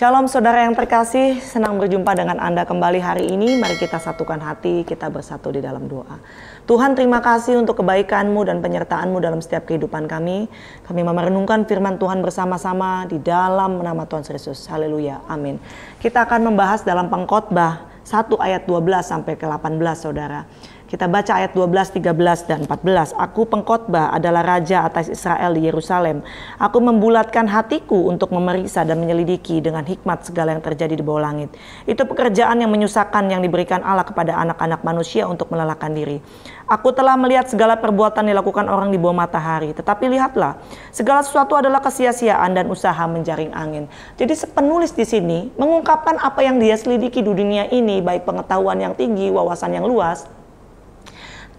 Shalom saudara yang terkasih, senang berjumpa dengan Anda kembali hari ini. Mari kita satukan hati, kita bersatu di dalam doa. Tuhan terima kasih untuk kebaikan-Mu dan penyertaan-Mu dalam setiap kehidupan kami. Kami memerenungkan firman Tuhan bersama-sama di dalam nama Tuhan Yesus. Haleluya, amin. Kita akan membahas dalam pengkhotbah 1 ayat 12 sampai ke 18 saudara. Kita baca ayat 12, 13, dan 14. Aku pengkhotbah adalah raja atas Israel di Yerusalem. Aku membulatkan hatiku untuk memeriksa dan menyelidiki dengan hikmat segala yang terjadi di bawah langit. Itu pekerjaan yang menyusahkan yang diberikan Allah kepada anak-anak manusia untuk melelahkan diri. Aku telah melihat segala perbuatan dilakukan orang di bawah matahari. Tetapi lihatlah, segala sesuatu adalah kesia-siaan dan usaha menjaring angin. Jadi sepenulis di sini mengungkapkan apa yang dia selidiki di dunia ini, baik pengetahuan yang tinggi, wawasan yang luas,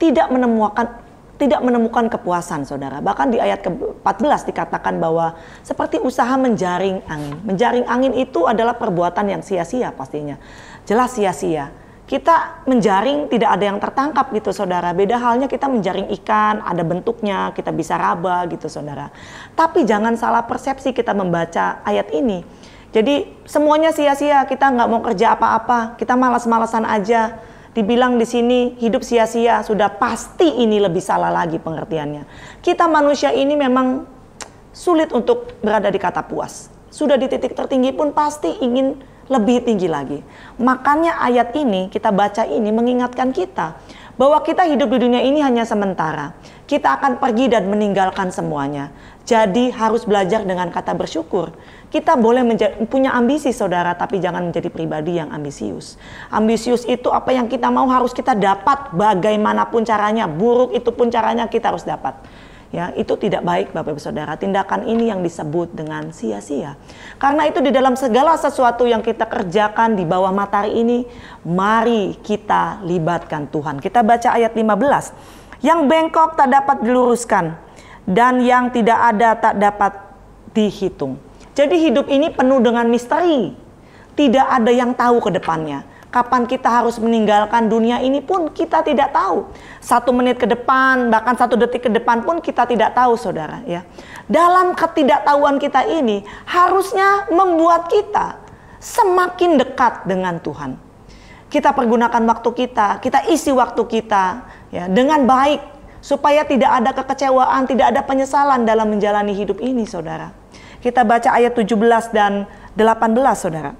tidak menemukan tidak menemukan kepuasan saudara. Bahkan di ayat ke-14 dikatakan bahwa seperti usaha menjaring angin. Menjaring angin itu adalah perbuatan yang sia-sia pastinya. Jelas sia-sia. Kita menjaring tidak ada yang tertangkap gitu saudara. Beda halnya kita menjaring ikan, ada bentuknya, kita bisa raba gitu saudara. Tapi jangan salah persepsi kita membaca ayat ini. Jadi semuanya sia-sia, kita nggak mau kerja apa-apa, kita malas-malasan aja dibilang di sini hidup sia-sia, sudah pasti ini lebih salah lagi pengertiannya. Kita manusia ini memang sulit untuk berada di kata puas. Sudah di titik tertinggi pun pasti ingin lebih tinggi lagi. Makanya ayat ini kita baca ini mengingatkan kita bahwa kita hidup di dunia ini hanya sementara. Kita akan pergi dan meninggalkan semuanya. Jadi harus belajar dengan kata bersyukur. Kita boleh punya ambisi saudara, tapi jangan menjadi pribadi yang ambisius. Ambisius itu apa yang kita mau harus kita dapat bagaimanapun caranya. Buruk itu pun caranya kita harus dapat ya itu tidak baik Bapak Ibu Saudara. Tindakan ini yang disebut dengan sia-sia. Karena itu di dalam segala sesuatu yang kita kerjakan di bawah matahari ini, mari kita libatkan Tuhan. Kita baca ayat 15. Yang bengkok tak dapat diluruskan dan yang tidak ada tak dapat dihitung. Jadi hidup ini penuh dengan misteri. Tidak ada yang tahu ke depannya kapan kita harus meninggalkan dunia ini pun kita tidak tahu. Satu menit ke depan, bahkan satu detik ke depan pun kita tidak tahu saudara ya. Dalam ketidaktahuan kita ini harusnya membuat kita semakin dekat dengan Tuhan. Kita pergunakan waktu kita, kita isi waktu kita ya dengan baik supaya tidak ada kekecewaan, tidak ada penyesalan dalam menjalani hidup ini saudara. Kita baca ayat 17 dan 18 saudara.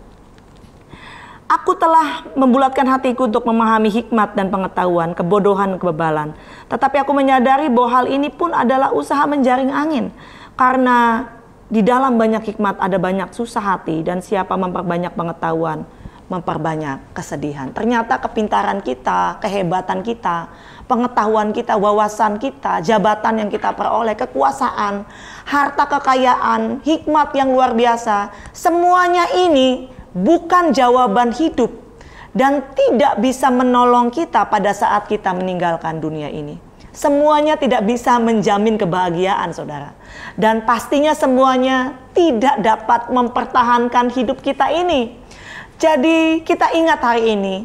Aku telah membulatkan hatiku untuk memahami hikmat dan pengetahuan, kebodohan, kebebalan. Tetapi aku menyadari bahwa hal ini pun adalah usaha menjaring angin. Karena di dalam banyak hikmat ada banyak susah hati dan siapa memperbanyak pengetahuan, memperbanyak kesedihan. Ternyata kepintaran kita, kehebatan kita, pengetahuan kita, wawasan kita, jabatan yang kita peroleh, kekuasaan, harta kekayaan, hikmat yang luar biasa, semuanya ini bukan jawaban hidup dan tidak bisa menolong kita pada saat kita meninggalkan dunia ini. Semuanya tidak bisa menjamin kebahagiaan, saudara, dan pastinya semuanya tidak dapat mempertahankan hidup kita ini. Jadi, kita ingat hari ini,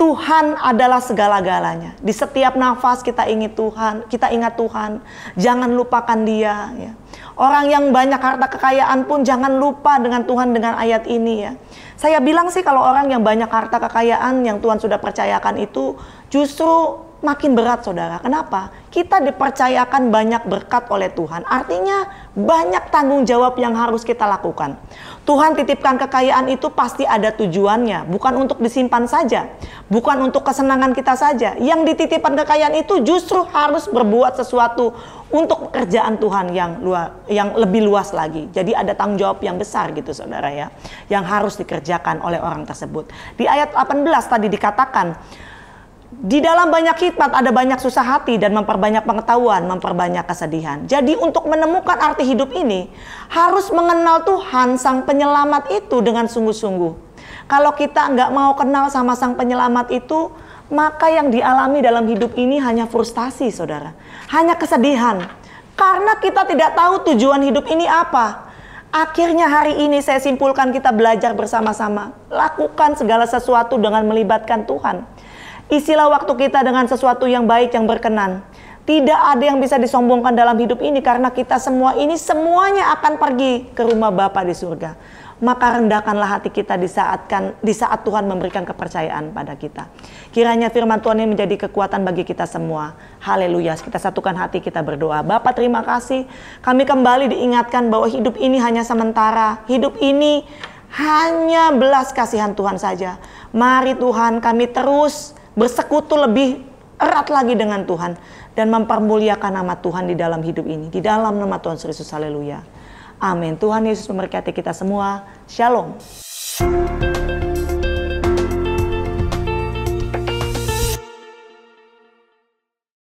Tuhan adalah segala-galanya. Di setiap nafas kita ingat Tuhan, kita ingat Tuhan. Jangan lupakan Dia. Ya. Orang yang banyak harta kekayaan pun jangan lupa dengan Tuhan dengan ayat ini ya. Saya bilang sih kalau orang yang banyak harta kekayaan yang Tuhan sudah percayakan itu justru makin berat saudara. Kenapa? Kita dipercayakan banyak berkat oleh Tuhan. Artinya banyak tanggung jawab yang harus kita lakukan. Tuhan titipkan kekayaan itu pasti ada tujuannya, bukan untuk disimpan saja, bukan untuk kesenangan kita saja. Yang dititipkan kekayaan itu justru harus berbuat sesuatu untuk pekerjaan Tuhan yang luar, yang lebih luas lagi. Jadi ada tanggung jawab yang besar gitu saudara ya, yang harus dikerjakan oleh orang tersebut. Di ayat 18 tadi dikatakan, di dalam banyak hikmat ada banyak susah hati dan memperbanyak pengetahuan, memperbanyak kesedihan. Jadi untuk menemukan arti hidup ini harus mengenal Tuhan sang penyelamat itu dengan sungguh-sungguh. Kalau kita nggak mau kenal sama sang penyelamat itu, maka yang dialami dalam hidup ini hanya frustasi saudara. Hanya kesedihan. Karena kita tidak tahu tujuan hidup ini apa. Akhirnya hari ini saya simpulkan kita belajar bersama-sama. Lakukan segala sesuatu dengan melibatkan Tuhan Isilah waktu kita dengan sesuatu yang baik, yang berkenan. Tidak ada yang bisa disombongkan dalam hidup ini karena kita semua ini semuanya akan pergi ke rumah Bapa di surga. Maka rendahkanlah hati kita di saat, kan, di saat Tuhan memberikan kepercayaan pada kita. Kiranya firman Tuhan ini menjadi kekuatan bagi kita semua. Haleluya. Kita satukan hati kita berdoa. Bapak terima kasih. Kami kembali diingatkan bahwa hidup ini hanya sementara. Hidup ini hanya belas kasihan Tuhan saja. Mari Tuhan kami terus bersekutu lebih erat lagi dengan Tuhan dan mempermuliakan nama Tuhan di dalam hidup ini. Di dalam nama Tuhan Yesus, haleluya. Amin. Tuhan Yesus memberkati kita semua. Shalom.